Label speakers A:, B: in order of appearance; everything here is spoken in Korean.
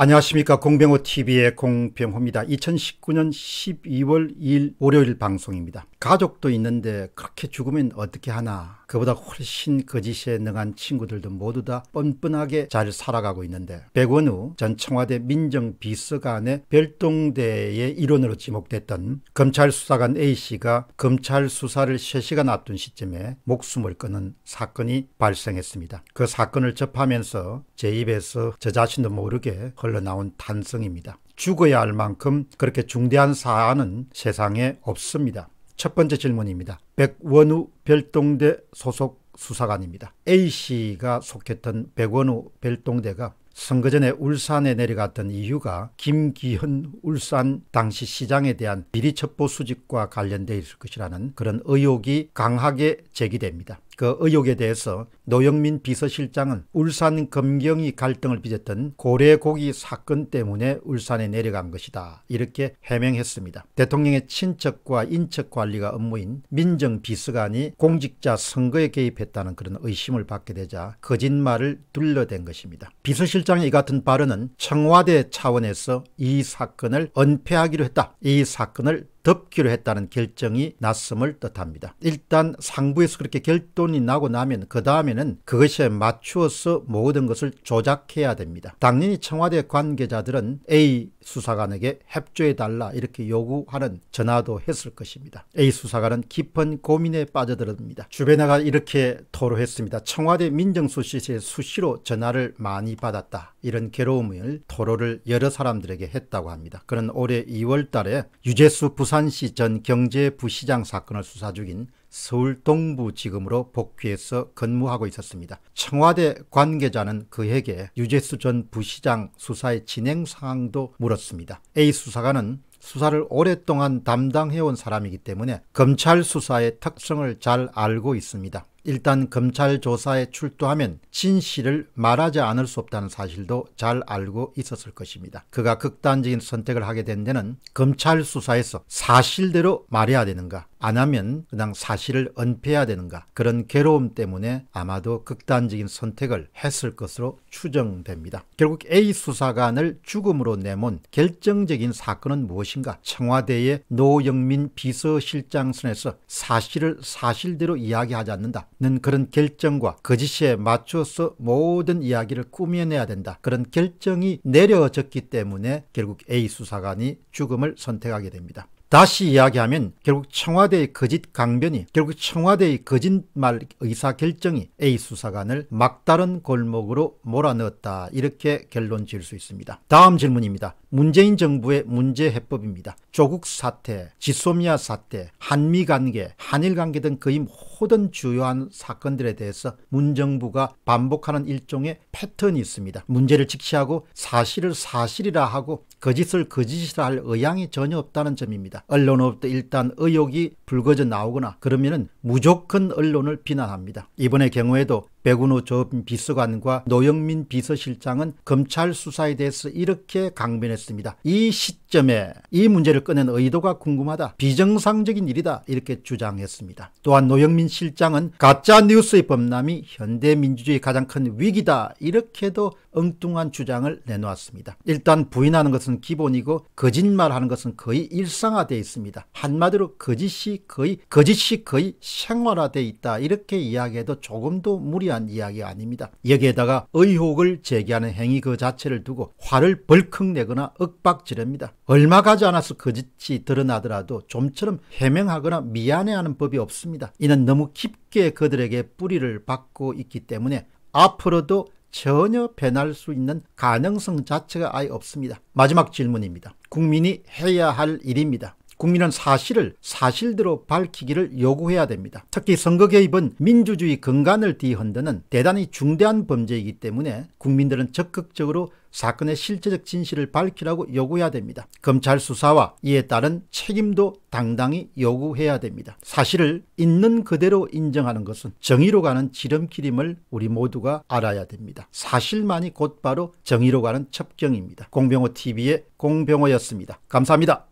A: 안녕하십니까 공병호 TV의 공병호입니다. 2019년 12월 2일 월요일 방송입니다. 가족도 있는데 그렇게 죽으면 어떻게 하나 그보다 훨씬 거짓에 능한 친구들도 모두 다 뻔뻔하게 잘 살아가고 있는데 백원우 전 청와대 민정비서관의 별동대의 일원으로 지목됐던 검찰 수사관 A씨가 검찰 수사를 3시간 앞둔 시점에 목숨을 끊은 사건이 발생했습니다. 그 사건을 접하면서 제 입에서 저 자신도 모르게 흘러나온 탄성입니다. 죽어야 할 만큼 그렇게 중대한 사안은 세상에 없습니다. 첫 번째 질문입니다. 백원우 별동대 소속 수사관입니다. A씨가 속했던 백원우 별동대가 선거 전에 울산에 내려갔던 이유가 김기현 울산 당시 시장에 대한 비리 첩보 수집과 관련되어 있을 것이라는 그런 의혹이 강하게 제기됩니다. 그 의혹에 대해서 노영민 비서실장은 울산 검경이 갈등을 빚었던 고래고기 사건 때문에 울산에 내려간 것이다. 이렇게 해명했습니다. 대통령의 친척과 인척관리가 업무인 민정비서관이 공직자 선거에 개입했다는 그런 의심을 받게 되자 거짓말을 둘러댄 것입니다. 비서실장의 이 같은 발언은 청와대 차원에서 이 사건을 은폐하기로 했다. 이 사건을 덮기로 했다는 결정이 났음을 뜻합니다. 일단 상부에서 그렇게 결론이 나고 나면 그 다음에는 그것에 맞추어서 모든 것을 조작해야 됩니다. 당연히 청와대 관계자들은 A 수사관에게 협조해달라 이렇게 요구하는 전화도 했을 것입니다. A 수사관은 깊은 고민에 빠져들었습니다. 주변에가 이렇게 토로했습니다. 청와대 민정수석에 수시로 전화를 많이 받았다. 이런 괴로움을 토로를 여러 사람들에게 했다고 합니다. 그는 올해 2월 달에 유재수 부산시 전 경제부시장 사건을 수사 중인 서울 동부지검으로 복귀해서 근무하고 있었습니다. 청와대 관계자는 그에게 유재수 전 부시장 수사의 진행 상황도 물었습니다. A 수사관은 수사를 오랫동안 담당해온 사람이기 때문에 검찰 수사의 특성을 잘 알고 있습니다. 일단 검찰 조사에 출두하면 진실을 말하지 않을 수 없다는 사실도 잘 알고 있었을 것입니다. 그가 극단적인 선택을 하게 된 데는 검찰 수사에서 사실대로 말해야 되는가 안 하면 그냥 사실을 은폐해야 되는가 그런 괴로움 때문에 아마도 극단적인 선택을 했을 것으로 추정됩니다. 결국 A 수사관을 죽음으로 내몬 결정적인 사건은 무엇인가 청와대의 노영민 비서실장 선에서 사실을 사실대로 이야기하지 않는다는 그런 결정과 거짓에 그 맞춰서 모든 이야기를 꾸며내야 된다 그런 결정이 내려졌기 때문에 결국 A 수사관이 죽음을 선택하게 됩니다. 다시 이야기하면 결국 청와대의 거짓 강변이 결국 청와대의 거짓말 의사결정이 A 수사관을 막다른 골목으로 몰아넣었다 이렇게 결론 지을 수 있습니다. 다음 질문입니다. 문재인 정부의 문제 해법입니다. 조국 사태, 지소미아 사태, 한미 관계, 한일 관계 등 거의 모든 주요한 사건들에 대해서 문정부가 반복하는 일종의 패턴이 있습니다. 문제를 직시하고 사실을 사실이라 하고 거짓을 거짓이라 할 의향이 전혀 없다는 점입니다. 언론으로부터 일단 의혹이 불거져 나오거나 그러면은 무조건 언론을 비난합니다. 이번의 경우에도 백운호 전 비서관과 노영민 비서실장은 검찰 수사에 대해서 이렇게 강변했습니다. 이 시점에 이 문제를 꺼낸 의도가 궁금하다. 비정상적인 일이다. 이렇게 주장했습니다. 또한 노영민 실장은 가짜뉴스의 범람이 현대민주주의 가장 큰 위기다. 이렇게도 엉뚱한 주장을 내놓았습니다. 일단 부인하는 것은 기본이고 거짓말하는 것은 거의 일상화되어 있습니다. 한마디로 거짓이 거의 거짓이 거의 생활화되어 있다. 이렇게 이야기해도 조금도 무리한 대한 이야기 아닙니다. 여기에다가 의혹을 제기하는 행위 그 자체를 두고 화를 벌컥 내거나 억박지릅니다. 얼마 가지 않아서 거짓이 그 드러나더라도 좀처럼 해명하거나 미안해하는 법이 없습니다. 이는 너무 깊게 그들에게 뿌리를 받고 있기 때문에 앞으로도 전혀 변할 수 있는 가능성 자체가 아예 없습니다. 마지막 질문입니다. 국민이 해야 할 일입니다. 국민은 사실을 사실대로 밝히기를 요구해야 됩니다. 특히 선거 개입은 민주주의 근간을 뒤흔드는 대단히 중대한 범죄이기 때문에 국민들은 적극적으로 사건의 실체적 진실을 밝히라고 요구해야 됩니다. 검찰 수사와 이에 따른 책임도 당당히 요구해야 됩니다. 사실을 있는 그대로 인정하는 것은 정의로 가는 지름길임을 우리 모두가 알아야 됩니다. 사실만이 곧바로 정의로 가는 첩경입니다. 공병호TV의 공병호였습니다. 감사합니다.